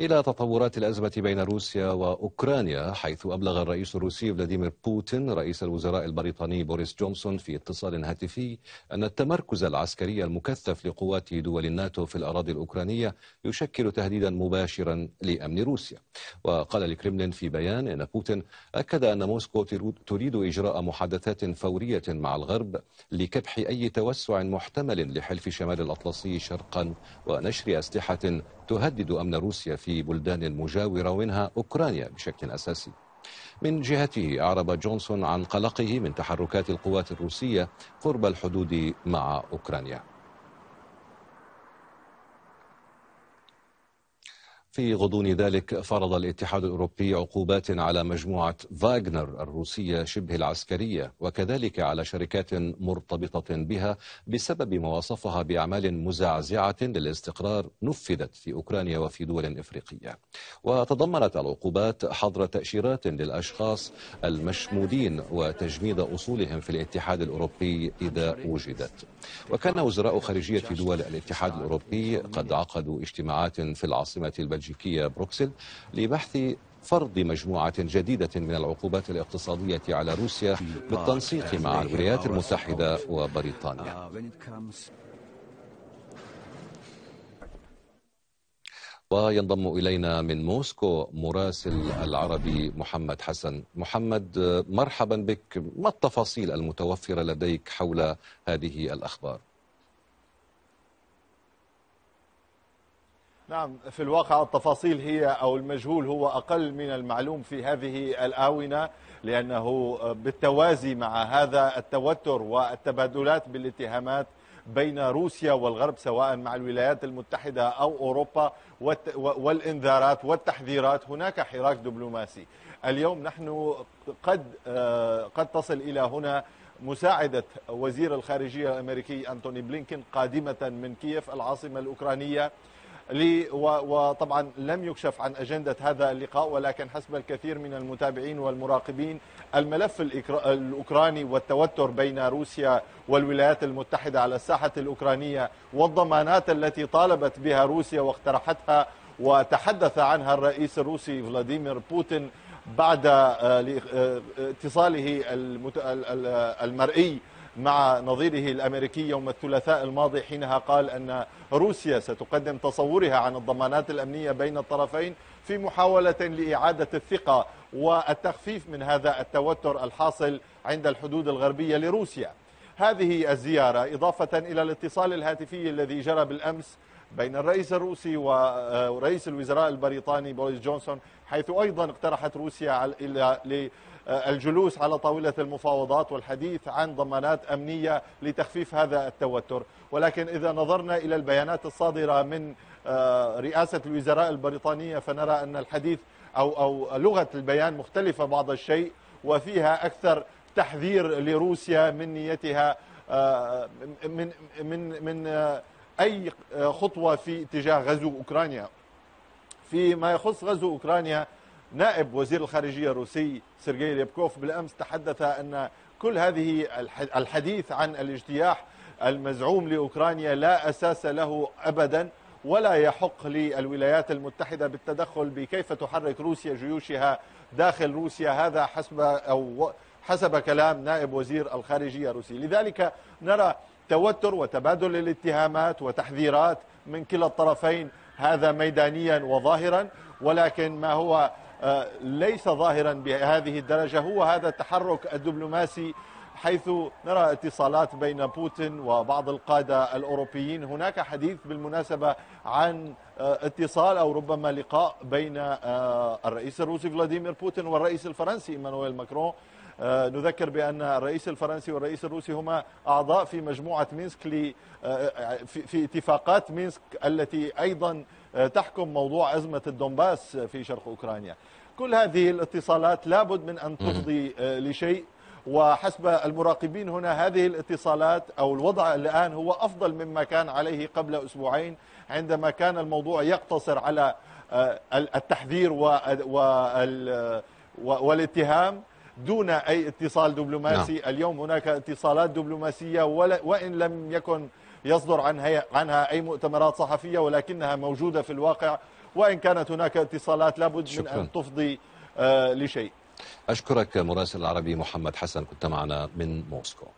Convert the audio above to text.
إلى تطورات الأزمة بين روسيا وأوكرانيا حيث أبلغ الرئيس الروسي فلاديمير بوتين رئيس الوزراء البريطاني بوريس جونسون في اتصال هاتفي أن التمركز العسكري المكثف لقوات دول الناتو في الأراضي الأوكرانية يشكل تهديدا مباشرا لأمن روسيا وقال الكرملين في بيان أن بوتين أكد أن موسكو تريد إجراء محادثات فورية مع الغرب لكبح أي توسع محتمل لحلف شمال الأطلسي شرقا ونشر أسلحة تهدد أمن روسيا في بلدان مجاورة ومنها أوكرانيا بشكل أساسي من جهته أعرب جونسون عن قلقه من تحركات القوات الروسية قرب الحدود مع أوكرانيا في غضون ذلك فرض الاتحاد الأوروبي عقوبات على مجموعة فاغنر الروسية شبه العسكرية وكذلك على شركات مرتبطة بها بسبب ما وصفها بأعمال مزعزعة للاستقرار نفذت في أوكرانيا وفي دول إفريقية وتضمنت العقوبات حظر تأشيرات للأشخاص المشمودين وتجميد أصولهم في الاتحاد الأوروبي إذا وجدت وكان وزراء خارجية دول الاتحاد الأوروبي قد عقدوا اجتماعات في العاصمة البلجيكية البلجيكية بروكسل لبحث فرض مجموعة جديدة من العقوبات الاقتصادية على روسيا بالتنسيق مع الولايات المتحدة وبريطانيا ah, وينضم إلينا من موسكو مراسل العربي محمد حسن محمد مرحبا بك ما التفاصيل المتوفرة لديك حول هذه الأخبار نعم في الواقع التفاصيل هي أو المجهول هو أقل من المعلوم في هذه الآونة لأنه بالتوازي مع هذا التوتر والتبادلات بالاتهامات بين روسيا والغرب سواء مع الولايات المتحدة أو أوروبا والإنذارات والتحذيرات هناك حراك دبلوماسي اليوم نحن قد آه، قد تصل إلى هنا مساعدة وزير الخارجية الأمريكي أنتوني بلينكين قادمة من كييف العاصمة الأوكرانية وطبعا لم يكشف عن أجندة هذا اللقاء ولكن حسب الكثير من المتابعين والمراقبين الملف الأوكراني والتوتر بين روسيا والولايات المتحدة على الساحة الأوكرانية والضمانات التي طالبت بها روسيا واقترحتها وتحدث عنها الرئيس الروسي فلاديمير بوتين بعد آه، آه، اتصاله المرئي مع نظيره الأمريكي يوم الثلاثاء الماضي حينها قال أن روسيا ستقدم تصورها عن الضمانات الأمنية بين الطرفين في محاولة لإعادة الثقة والتخفيف من هذا التوتر الحاصل عند الحدود الغربية لروسيا هذه الزيارة إضافة إلى الاتصال الهاتفي الذي جرى بالأمس بين الرئيس الروسي ورئيس آه، الوزراء البريطاني بوريس جونسون حيث أيضا اقترحت روسيا الجلوس على طاولة المفاوضات والحديث عن ضمانات أمنية لتخفيف هذا التوتر ولكن إذا نظرنا إلى البيانات الصادرة من آه، رئاسة الوزراء البريطانية فنرى أن الحديث أو, أو لغة البيان مختلفة بعض الشيء وفيها أكثر تحذير لروسيا من نيتها آه، من من من أي آه، خطوة في اتجاه غزو أوكرانيا فيما يخص غزو أوكرانيا نائب وزير الخارجية الروسي سيرجي ريبكوف بالأمس تحدث أن كل هذه الحديث عن الاجتياح المزعوم لأوكرانيا لا أساس له أبدا ولا يحق للولايات المتحدة بالتدخل بكيف تحرك روسيا جيوشها داخل روسيا هذا حسب أو حسب كلام نائب وزير الخارجية الروسي لذلك نرى توتر وتبادل الاتهامات وتحذيرات من كلا الطرفين هذا ميدانيا وظاهرا ولكن ما هو آه، ليس ظاهرا بهذه الدرجة هو هذا التحرك الدبلوماسي حيث نرى اتصالات بين بوتين وبعض القادة الأوروبيين هناك حديث بالمناسبة عن آه، اتصال أو ربما لقاء بين آه، الرئيس الروسي فلاديمير بوتين والرئيس الفرنسي إيمانويل ماكرون آه، نذكر بأن الرئيس الفرنسي والرئيس الروسي هما أعضاء في مجموعة مينسك آه، آه، في اتفاقات مينسك التي أيضا تحكم موضوع أزمة الدومباس في شرق أوكرانيا كل هذه الاتصالات لابد من أن تفضي لشيء وحسب المراقبين هنا هذه الاتصالات أو الوضع الآن هو أفضل مما كان عليه قبل أسبوعين عندما كان الموضوع يقتصر على التحذير والاتهام دون أي اتصال دبلوماسي نعم. اليوم هناك اتصالات دبلوماسية وإن لم يكن يصدر عنها, عنها أي مؤتمرات صحفية ولكنها موجودة في الواقع وإن كانت هناك اتصالات لابد شكرا. من أن تفضي آه، لشيء أشكرك مراسل العربي محمد حسن كنت معنا من موسكو